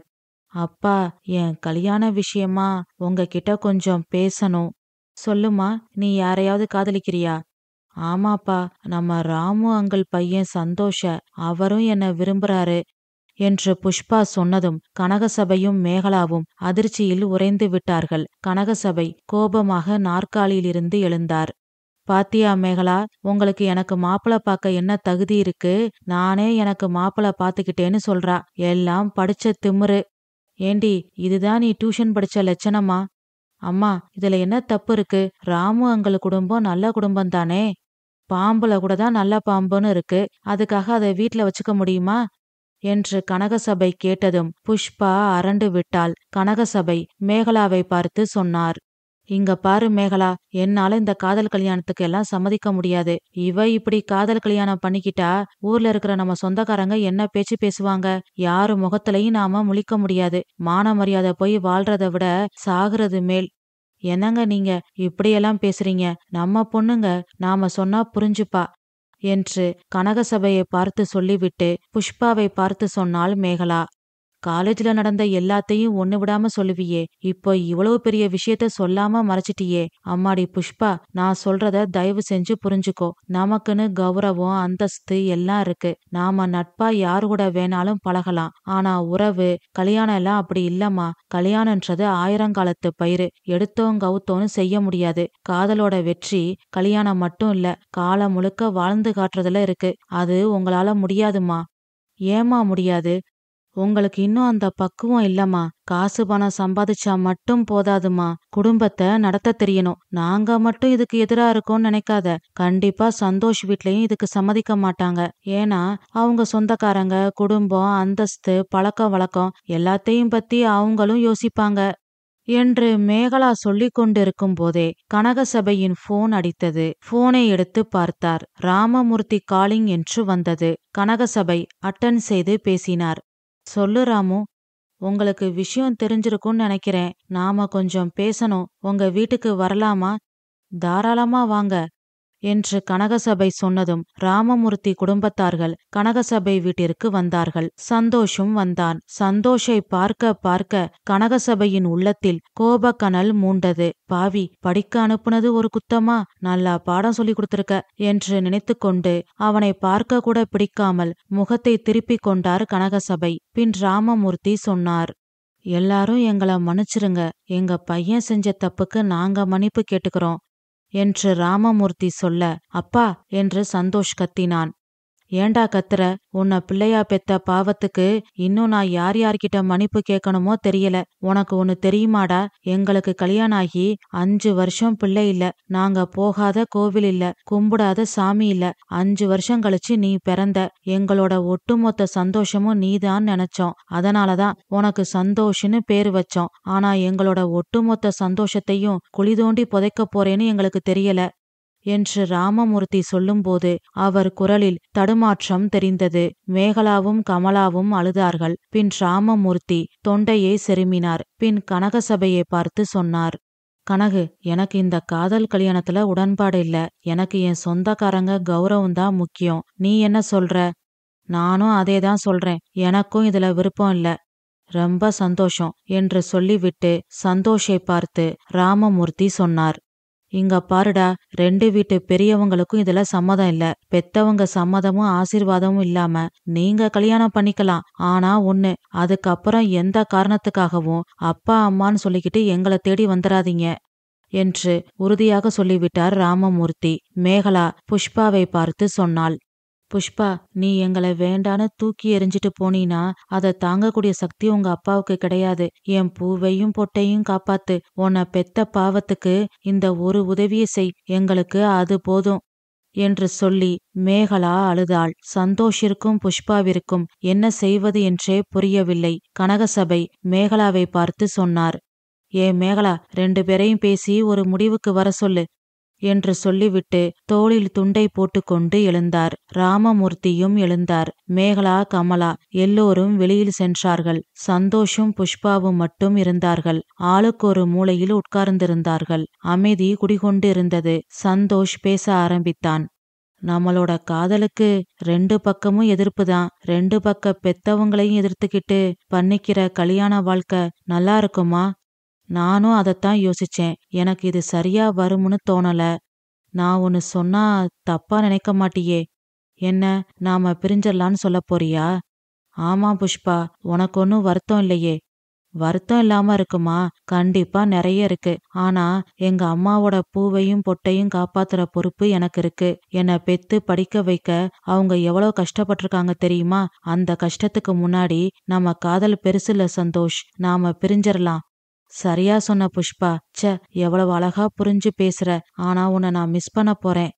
அப்பா என் கல்யாண விஷயமா உங்ககிட்ட கொஞ்சம் பேசணும் சொல்லுமா நீ யாரையாவது காதலிக்கிறியா ஆமாப்பா நம்ம ராமு அங்கிள் பையன் சந்தோஷ அவரும் என்ன விரும்புறாரு என்று புஷ்பா சொன்னதும் கனகசபையும் மேகலாவும் அதிர்ச்சியில் உறைந்து விட்டார்கள் கனகசபை கோபமாக நாற்காலியிலிருந்து எழுந்தார் பாத்தியா மேகலா உங்களுக்கு எனக்கு மாப்பிள பார்க்க என்ன தகுதி இருக்கு நானே எனக்கு மாப்பிள பாத்துக்கிட்டேன்னு சொல்றா எல்லாம் படிச்ச திமுரு ஏண்டி இதுதான் நீ டியூஷன் படிச்ச லட்சணமா அம்மா இதுல என்ன தப்பு இருக்கு ராமு அங்கள் குடும்பம் நல்ல குடும்பம் தானே பாம்புல கூட தான் நல்ல பாம்புன்னு இருக்கு அதுக்காக அதை வீட்ல வச்சுக்க முடியுமா என்று கனகசபை கேட்டதும் புஷ்பா அரண்டு விட்டாள் கனகசபை மேகலாவை பார்த்து சொன்னார் இங்க பாரு மேகலா என்னால இந்த காதல் கல்யாணத்துக்கு எல்லாம் சம்மதிக்க முடியாது இவ இப்படி காதல் கல்யாணம் பண்ணிக்கிட்டா ஊர்ல இருக்கிற நம்ம சொந்தக்காரங்க என்ன பேச்சு பேசுவாங்க யாரு முகத்திலையும் நாம முழிக்க முடியாது மான மரியாதை போய் வாழ்றதை விட சாகிறது மேல் என்னங்க நீங்க இப்படியெல்லாம் பேசுறீங்க நம்ம பொண்ணுங்க நாம சொன்னா புரிஞ்சுப்பா என்று கனகசபையை பார்த்து சொல்லிவிட்டு புஷ்பாவை பார்த்து சொன்னாள் மேகலா காலேஜ்ல நடந்த எல்லாத்தையும் ஒண்ணு விடாம சொல்லுவியே இப்போ இவ்வளவு பெரிய விஷயத்த சொல்லாம மறைச்சிட்டியே அம்மாடி புஷ்பா நான் சொல்றத தயவு செஞ்சு புரிஞ்சுக்கோ நமக்குன்னு கௌரவம் அந்தஸ்து எல்லாம் இருக்கு நாம நட்பா யாரு கூட வேணாலும் பழகலாம் ஆனா உறவு கல்யாணம் எல்லாம் அப்படி இல்லம்மா கல்யாணன்றது ஆயிரங்காலத்து பயிறு எடுத்தோம் கவுத்தோன்னு செய்ய முடியாது காதலோட வெற்றி கல்யாணம் மட்டும் இல்ல காலம் முழுக்க வாழ்ந்து காட்டுறதுல இருக்கு அது உங்களால முடியாதுமா ஏமா முடியாது உங்களுக்கு இன்னும் அந்த பக்குவம் இல்லம்மா காசு பணம் சம்பாதிச்சா மட்டும் போதாதுமா குடும்பத்தை நடத்த தெரியணும் நாங்க மட்டும் இதுக்கு எதிரா இருக்கோம் நினைக்காத கண்டிப்பா சந்தோஷ் வீட்லயும் இதுக்கு சம்மதிக்க மாட்டாங்க ஏன்னா அவங்க சொந்தக்காரங்க குடும்பம் அந்தஸ்து பழக்க வழக்கம் எல்லாத்தையும் பத்தி அவங்களும் யோசிப்பாங்க என்று மேகலா சொல்லிக் கொண்டிருக்கும் போதே கனகசபையின் போன் அடித்தது போனை எடுத்து பார்த்தார் ராமமூர்த்தி காலிங் என்று வந்தது கனகசபை அட்டன் செய்து பேசினார் சொல்லு ராமு உங்களுக்கு விஷயம் தெரிஞ்சிருக்கும்னு நினைக்கிறேன் நாம கொஞ்சம் பேசணும் உங்க வீட்டுக்கு வரலாமா தாராளமா வாங்க என்று கனகசபை சொன்னதும் ராமமூர்த்தி குடும்பத்தார்கள் கனகசபை வீட்டிற்கு வந்தார்கள் சந்தோஷும் வந்தான் சந்தோஷை பார்க்க பார்க்க கனகசபையின் உள்ளத்தில் கோபக்கனல் மூண்டது பாவி படிக்க அனுப்புனது ஒரு குத்தமா நல்லா பாடம் சொல்லிக் கொடுத்திருக்க என்று நினைத்து கொண்டு அவனை பார்க்க கூட பிடிக்காமல் முகத்தை திருப்பிக் கொண்டார் கனகசபை பின் ராமமூர்த்தி சொன்னார் எல்லாரும் எங்கள மன்னிச்சிருங்க எங்க பையன் செஞ்ச தப்புக்கு நாங்க மன்னிப்பு கேட்டுக்கிறோம் என்று ராமமூர்த்தி சொல்ல அப்பா என்று சந்தோஷ் கத்தினான் ஏண்டா கத்துற உன்னை பிள்ளையா பெத்த பாவத்துக்கு இன்னும் நான் யார் யார்கிட்ட மன்னிப்பு கேட்கணுமோ தெரியல உனக்கு ஒன்னு தெரியுமாடா எங்களுக்கு கல்யாணம் ஆகி அஞ்சு வருஷம் பிள்ளை இல்ல நாங்க போகாத கோவில் இல்ல கும்பிடாத சாமி இல்ல அஞ்சு வருஷம் கழிச்சு நீ பிறந்த எங்களோட ஒட்டுமொத்த சந்தோஷமும் நீதான் நினைச்சோம் அதனாலதான் உனக்கு சந்தோஷ்னு பேர் வச்சோம் ஆனா எங்களோட ஒட்டுமொத்த சந்தோஷத்தையும் குழி தோண்டி புதைக்க போறேன்னு எங்களுக்கு தெரியல என்று ராமமூர்த்தி சொல்லும்போது அவர் குரலில் தடுமாற்றம் தெரிந்தது மேகலாவும் கமலாவும் அழுதார்கள் பின் ராமமூர்த்தி தொண்டையை செருமினார் பின் கனகசபையை பார்த்து சொன்னார் கனகு எனக்கு இந்த காதல் கல்யாணத்துல உடன்பாடு இல்ல எனக்கு என் சொந்தக்காரங்க கௌரவம் தான் முக்கியம் நீ என்ன சொல்ற நானும் அதே தான் சொல்றேன் எனக்கும் இதுல விருப்பம் இல்ல ரொம்ப சந்தோஷம் என்று சொல்லிவிட்டு சந்தோஷை பார்த்து ராமமூர்த்தி சொன்னார் இங்க பாருடா ரெண்டு வீட்டு பெரியவங்களுக்கும் இதுல சம்மதம் இல்ல பெத்தவங்க சம்மதமும் ஆசீர்வாதமும் இல்லாம நீங்க கல்யாணம் பண்ணிக்கலாம் ஆனா ஒண்ணு அதுக்கப்புறம் எந்த காரணத்துக்காகவும் அப்பா அம்மான்னு சொல்லிக்கிட்டு எங்களை தேடி வந்துடாதீங்க என்று உறுதியாக சொல்லிவிட்டார் ராமமூர்த்தி மேகலா புஷ்பாவை பார்த்து சொன்னாள் புஷ்பா நீ எங்களை வேண்டான்னு தூக்கி எறிஞ்சிட்டு போனீனா அதை தாங்கக்கூடிய சக்தி உங்க அப்பாவுக்கு கிடையாது என் பூவையும் பொட்டையும் காப்பாத்து உன்னை பெத்த பாவத்துக்கு இந்த ஒரு உதவியை செய் எங்களுக்கு அது போதும் என்று சொல்லி மேகலா அழுதாள் சந்தோஷிற்கும் புஷ்பாவிற்கும் என்ன செய்வது என்றே புரியவில்லை கனகசபை மேகலாவை பார்த்து சொன்னார் ஏ மேகலா ரெண்டு பேரையும் பேசி ஒரு முடிவுக்கு வர சொல்லு என்று சொல்லிவிட்டு தோளில் துண்டை போட்டுக்கொண்டு எழுந்தார் ராமமூர்த்தியும் எழுந்தார் மேகலா கமலா எல்லோரும் வெளியில் சென்றார்கள் சந்தோஷும் புஷ்பாவும் மட்டும் இருந்தார்கள் ஆளுக்கு ஒரு மூலையில் உட்கார்ந்திருந்தார்கள் அமைதி குடிகொண்டு இருந்தது சந்தோஷ் பேச ஆரம்பித்தான் நம்மளோட காதலுக்கு ரெண்டு பக்கமும் எதிர்ப்பு தான் ரெண்டு பக்க பெத்தவங்களையும் எதிர்த்துக்கிட்டு பண்ணிக்கிற கல்யாண வாழ்க்கை நல்லா இருக்குமா நானும் அதைத்தான் யோசிச்சேன் எனக்கு இது சரியா வரும்னு தோணல நான் ஒன்னு சொன்னா தப்பா நினைக்க மாட்டியே என்ன நாம பிரிஞ்சிடலான்னு சொல்ல போறியா ஆமா புஷ்பா உனக்கு ஒன்னும் வருத்தம் இல்லையே வருத்தம் இல்லாம இருக்குமா கண்டிப்பா நிறைய இருக்கு ஆனா எங்க அம்மாவோட பூவையும் பொட்டையும் காப்பாத்துற பொறுப்பு எனக்கு இருக்கு என்னை பெத்து படிக்க வைக்க அவங்க எவ்வளவு கஷ்டப்பட்டிருக்காங்க தெரியுமா அந்த கஷ்டத்துக்கு முன்னாடி நம்ம காதல் பெருசுல சந்தோஷ் நாம பிரிஞ்சிடலாம் சரியா சொன்ன புஷ்பா ச்ச எவ்வளவு அழகா புரிஞ்சு பேசுற ஆனா உன்னை நான் மிஸ் பண்ண போறேன்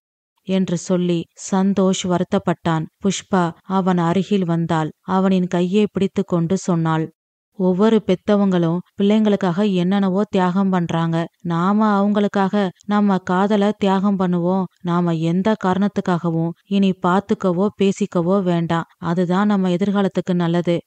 என்று சொல்லி சந்தோஷ் வருத்தப்பட்டான் புஷ்பா அவன் அருகில் வந்தாள் அவனின் கையை பிடித்து கொண்டு சொன்னாள் ஒவ்வொரு பெத்தவங்களும் பிள்ளைங்களுக்காக என்னென்னவோ தியாகம் பண்றாங்க நாம அவங்களுக்காக நம்ம காதல தியாகம் பண்ணுவோம் நாம எந்த காரணத்துக்காகவும் இனி பாத்துக்கவோ பேசிக்கவோ வேண்டாம் அதுதான் நம்ம எதிர்காலத்துக்கு நல்லது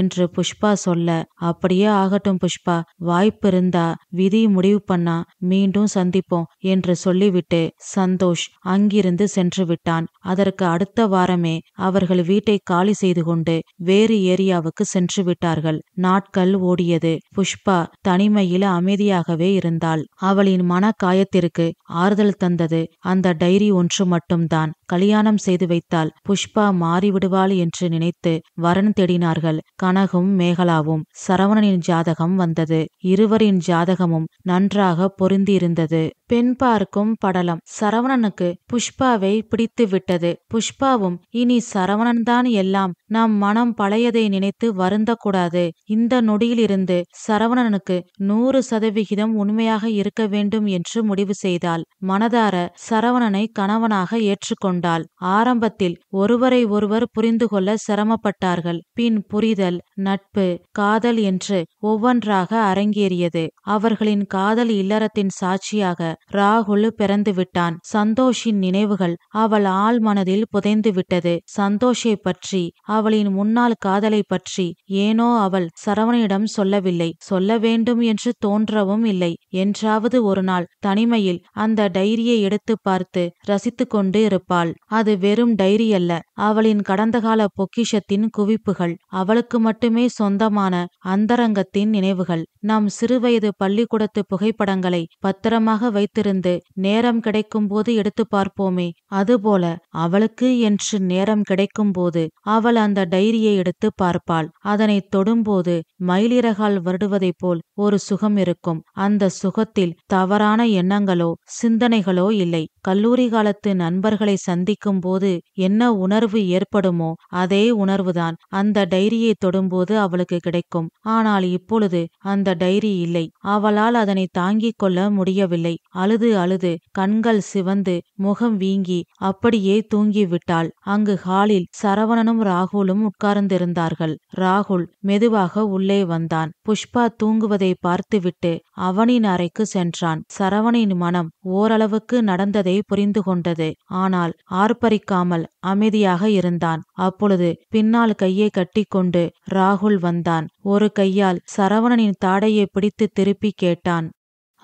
என்று புஷ்பா சொல்ல அப்படியே ஆகட்டும் புஷ்பா வாய்ப்பு இருந்தா விதி முடிவு பண்ணா மீண்டும் சந்திப்போம் என்று சொல்லிவிட்டு சந்தோஷ் அங்கிருந்து சென்று விட்டான் அதற்கு அடுத்த வாரமே அவர்கள் வீட்டை காலி செய்து கொண்டு வேறு ஏரியாவுக்கு சென்று விட்டார்கள் நாட்கள் ஓடியது புஷ்பா தனிமையில் அமைதியாகவே இருந்தாள் அவளின் மன காயத்திற்கு ஆறுதல் தந்தது அந்த டைரி ஒன்று மட்டும்தான் கல்யாணம் செய்து வைத்தால் புஷ்பா மாறிவிடுவாள் என்று நினைத்து வரன் தேடினார்கள் கனகும் மேகலாவும் சரவணனின் ஜாதகம் வந்தது இருவரின் ஜாதகமும் நன்றாக பொருந்தியிருந்தது பெண் பார்க்கும் படலம் சரவணனுக்கு புஷ்பாவை பிடித்து விட்டது புஷ்பாவும் இனி சரவணன்தான் எல்லாம் நம் மனம் பழையதை நினைத்து வருந்த கூடாது இந்த நொடியிலிருந்து சரவணனுக்கு நூறு சதவிகிதம் உண்மையாக இருக்க வேண்டும் என்று முடிவு செய்தாள் மனதார சரவணனை கணவனாக ஏற்றுக்கொண்டாள் ஆரம்பத்தில் ஒருவரை ஒருவர் புரிந்து கொள்ள சிரமப்பட்டார்கள் பின் புரிதல் நட்பு காதல் என்று ஒவ்வொன்றாக அரங்கேறியது அவர்களின் காதல் இல்லறத்தின் சாட்சியாக ராகுல் பிறந்து விட்டான் சந்தோஷின் நினைவுகள் அவள் ஆள் மனதில் புதைந்து விட்டது சந்தோஷை பற்றி அவளின் முன்னாள் காதலை பற்றி ஏனோ அவள் சரவணிடம் சொல்லவில்லை சொல்ல வேண்டும் என்று தோன்றவும் இல்லை என்றாவது ஒரு நாள் தனிமையில் அந்த டைரியை எடுத்து பார்த்து ரசித்து கொண்டு இருப்பாள் அது வெறும் டைரி அல்ல அவளின் கால பொக்கிஷத்தின் குவிப்புகள் அவளுக்கு மட்டுமே சொந்தமான அந்தரங்கத்தின் நினைவுகள் நம் சிறுவயது பள்ளிக்கூடத்து புகைப்படங்களை பத்திரமாக வை வைத்திருந்து நேரம் கிடைக்கும்போது எடுத்து பார்ப்போமே அதுபோல அவளுக்கு என்று நேரம் கிடைக்கும்போது அவள் அந்த டைரியை எடுத்து பார்ப்பாள் அதனை தொடும்போது மயிலிறகால் வருடுவதைப் போல் ஒரு சுகம் இருக்கும் அந்த சுகத்தில் தவறான எண்ணங்களோ சிந்தனைகளோ இல்லை கல்லூரி காலத்து நண்பர்களை சந்திக்கும் போது என்ன உணர்வு ஏற்படுமோ அதே உணர்வுதான் அந்த டைரியை தொடும்போது அவளுக்கு கிடைக்கும் ஆனால் இப்பொழுது அந்த டைரி இல்லை அவளால் அதனை தாங்கிக் கொள்ள முடியவில்லை அழுது அழுது கண்கள் சிவந்து முகம் வீங்கி அப்படியே தூங்கிவிட்டாள் அங்கு ஹாலில் சரவணனும் ராகுலும் உட்கார்ந்திருந்தார்கள் ராகுல் மெதுவாக உள்ளே வந்தான் புஷ்பா தூங்குவதை பார்த்துவிட்டு அவனின் அறைக்கு சென்றான் சரவணின் மனம் ஓரளவுக்கு நடந்ததை என்பதை புரிந்து கொண்டது ஆனால் ஆர்ப்பரிக்காமல் அமைதியாக இருந்தான் அப்பொழுது பின்னால் கையை கட்டிக்கொண்டு ராகுல் வந்தான் ஒரு கையால் சரவணனின் தாடையை பிடித்து திருப்பி கேட்டான்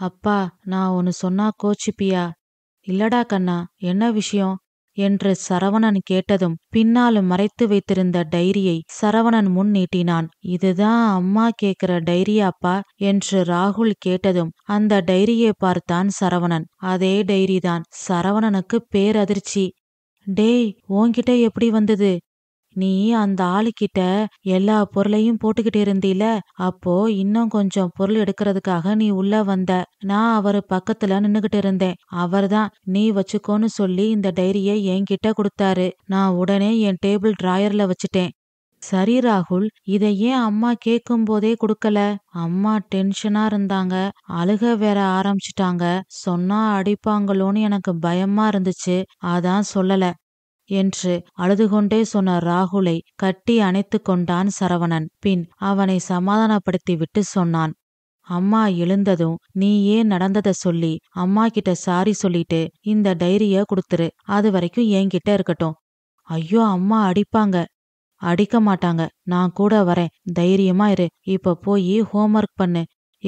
அப்பா நான் ஒன்னு சொன்னா கோச்சிப்பியா இல்லடா கண்ணா என்ன விஷயம் என்று சரவணன் கேட்டதும் பின்னால் மறைத்து வைத்திருந்த டைரியை சரவணன் முன் நீட்டினான் இதுதான் அம்மா கேக்குற டைரியாப்பா என்று ராகுல் கேட்டதும் அந்த டைரியை பார்த்தான் சரவணன் அதே டைரி தான் சரவணனுக்கு பேரதிர்ச்சி டேய் உன்கிட்ட எப்படி வந்தது நீ அந்த ஆளுக்கிட்ட எல்லா பொருளையும் போட்டுக்கிட்டு இருந்தீல அப்போ இன்னும் கொஞ்சம் பொருள் எடுக்கிறதுக்காக நீ உள்ள வந்த நான் அவரு பக்கத்துல நின்னுகிட்டு இருந்தேன் அவர்தான் நீ வச்சுக்கோன்னு சொல்லி இந்த டைரிய என்கிட்ட கொடுத்தாரு நான் உடனே என் டேபிள் டிராயர்ல வச்சுட்டேன் சரி ராகுல் இதை ஏன் அம்மா கேக்கும் போதே கொடுக்கல அம்மா டென்ஷனா இருந்தாங்க அழுக வேற ஆரம்பிச்சிட்டாங்க சொன்னா அடிப்பாங்களோன்னு எனக்கு பயமா இருந்துச்சு அதான் சொல்லல என்று அழுதுகொண்டே சொன்ன ராகுலை கட்டி அணைத்து கொண்டான் சரவணன் பின் அவனை விட்டு சொன்னான் அம்மா எழுந்ததும் நீ ஏன் நடந்ததை சொல்லி அம்மா கிட்ட சாரி சொல்லிட்டு இந்த டைரிய கொடுத்துரு அது வரைக்கும் என்கிட்ட இருக்கட்டும் ஐயோ அம்மா அடிப்பாங்க அடிக்க மாட்டாங்க நான் கூட வரேன் தைரியமா இரு இப்ப போய் ஹோம்ஒர்க் பண்ணு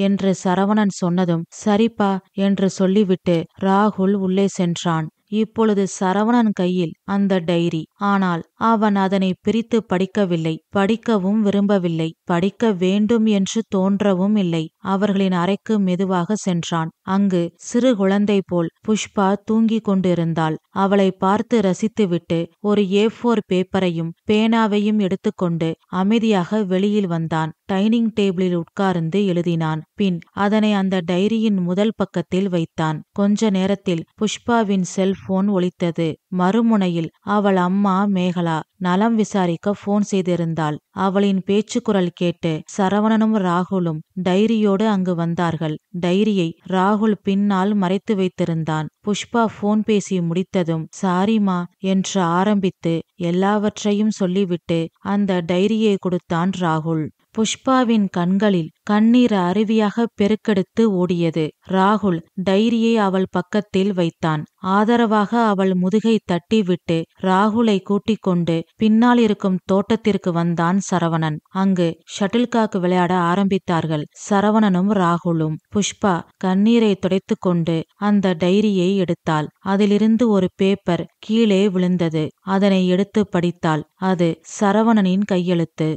என்று சரவணன் சொன்னதும் சரிப்பா என்று சொல்லிவிட்டு ராகுல் உள்ளே சென்றான் இப்பொழுது சரவணன் கையில் அந்த டைரி ஆனால் அவன் அதனை பிரித்து படிக்கவில்லை படிக்கவும் விரும்பவில்லை படிக்க வேண்டும் என்று தோன்றவும் இல்லை அவர்களின் அறைக்கு மெதுவாக சென்றான் அங்கு சிறு குழந்தை போல் புஷ்பா தூங்கிக் கொண்டிருந்தாள் அவளை பார்த்து ரசித்துவிட்டு ஒரு ஏ ஃபோர் பேப்பரையும் பேனாவையும் எடுத்துக்கொண்டு அமைதியாக வெளியில் வந்தான் டைனிங் டேபிளில் உட்கார்ந்து எழுதினான் பின் அதனை அந்த டைரியின் முதல் பக்கத்தில் வைத்தான் கொஞ்ச நேரத்தில் புஷ்பாவின் செல்போன் ஒலித்தது மறுமுனையில் அவள் அம்மா மேகலா நலம் விசாரிக்க போன் செய்திருந்தாள் அவளின் பேச்சு குரல் கேட்டு சரவணனும் ராகுலும் டைரியோடு அங்கு வந்தார்கள் டைரியை ராகுல் பின்னால் மறைத்து வைத்திருந்தான் புஷ்பா போன் பேசி முடித்ததும் சாரிமா என்று ஆரம்பித்து எல்லாவற்றையும் சொல்லிவிட்டு அந்த டைரியை கொடுத்தான் ராகுல் புஷ்பாவின் கண்களில் கண்ணீர் அருவியாக பெருக்கெடுத்து ஓடியது ராகுல் டைரியை அவள் பக்கத்தில் வைத்தான் ஆதரவாக அவள் முதுகை தட்டிவிட்டு ராகுலை கூட்டிக் கொண்டு பின்னால் இருக்கும் தோட்டத்திற்கு வந்தான் சரவணன் அங்கு ஷட்டில்காக் விளையாட ஆரம்பித்தார்கள் சரவணனும் ராகுலும் புஷ்பா கண்ணீரை துடைத்து கொண்டு அந்த டைரியை எடுத்தாள் அதிலிருந்து ஒரு பேப்பர் கீழே விழுந்தது அதனை எடுத்து படித்தாள் அது சரவணனின் கையெழுத்து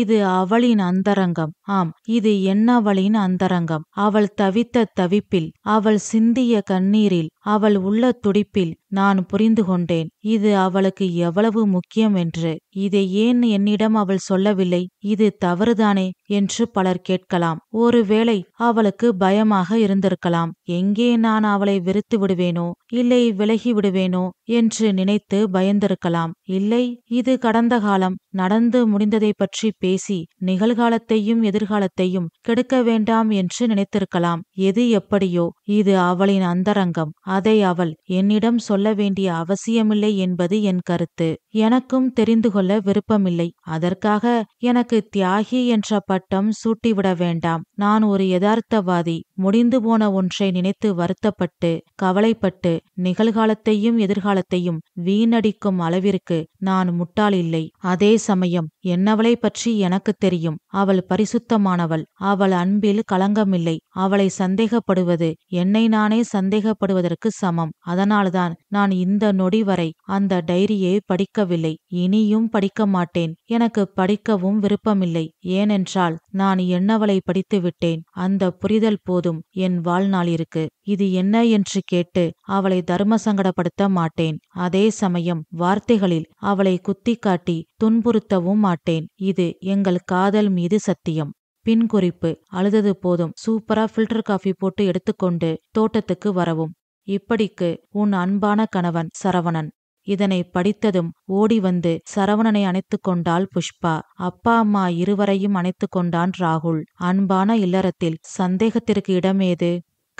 இது அவளின் அந்தரங்கம் ஆம் இது என்னவளின் அந்தரங்கம் அவள் தவித்த தவிப்பில் அவள் சிந்திய கண்ணீரில் அவள் உள்ள துடிப்பில் நான் புரிந்து கொண்டேன் இது அவளுக்கு எவ்வளவு முக்கியம் என்று இதை ஏன் என்னிடம் அவள் சொல்லவில்லை இது தவறுதானே என்று பலர் கேட்கலாம் ஒருவேளை அவளுக்கு பயமாக இருந்திருக்கலாம் எங்கே நான் அவளை வெறுத்து விடுவேனோ இல்லை விலகி விடுவேனோ என்று நினைத்து பயந்திருக்கலாம் இல்லை இது கடந்த காலம் நடந்து முடிந்ததை பற்றி பேசி நிகழ்காலத்தையும் எதிர்காலத்தையும் கெடுக்க வேண்டாம் என்று நினைத்திருக்கலாம் எது எப்படியோ இது அவளின் அந்தரங்கம் அதை அவள் என்னிடம் சொல்ல சொல்ல வேண்டிய அவசியமில்லை என்பது என் கருத்து எனக்கும் தெரிந்து கொள்ள விருப்பமில்லை அதற்காக எனக்கு தியாகி என்ற பட்டம் சூட்டிவிட வேண்டாம் நான் ஒரு யதார்த்தவாதி முடிந்து போன ஒன்றை நினைத்து வருத்தப்பட்டு கவலைப்பட்டு நிகழ்காலத்தையும் எதிர்காலத்தையும் வீணடிக்கும் அளவிற்கு நான் முட்டாள் இல்லை அதே சமயம் என்னவளை பற்றி எனக்கு தெரியும் அவள் பரிசுத்தமானவள் அவள் அன்பில் களங்கமில்லை அவளை சந்தேகப்படுவது என்னை நானே சந்தேகப்படுவதற்கு சமம் அதனால்தான் நான் இந்த நொடி வரை அந்த டைரியை படிக்கவில்லை இனியும் படிக்க மாட்டேன் எனக்கு படிக்கவும் விருப்பமில்லை ஏனென்றால் நான் என்னவளை படித்துவிட்டேன் அந்த புரிதல் போதும் என் வாழ்நாளிற்கு இது என்ன என்று கேட்டு அவளை தர்ம சங்கடப்படுத்த மாட்டேன் அதே சமயம் வார்த்தைகளில் அவளை குத்தி காட்டி துன்புறுத்தவும் மாட்டேன் இது எங்கள் காதல் மீது சத்தியம் பின் குறிப்பு அழுதது போதும் சூப்பரா ஃபில்டர் காஃபி போட்டு எடுத்துக்கொண்டு தோட்டத்துக்கு வரவும் இப்படிக்கு உன் அன்பான கணவன் சரவணன் இதனை படித்ததும் ஓடி வந்து சரவணனை அணைத்து கொண்டாள் புஷ்பா அப்பா அம்மா இருவரையும் அணைத்து கொண்டான் ராகுல் அன்பான இல்லறத்தில் சந்தேகத்திற்கு இடமேது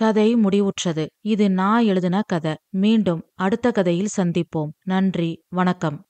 கதை முடிவுற்றது இது நான் எழுதின கதை மீண்டும் அடுத்த கதையில் சந்திப்போம் நன்றி வணக்கம்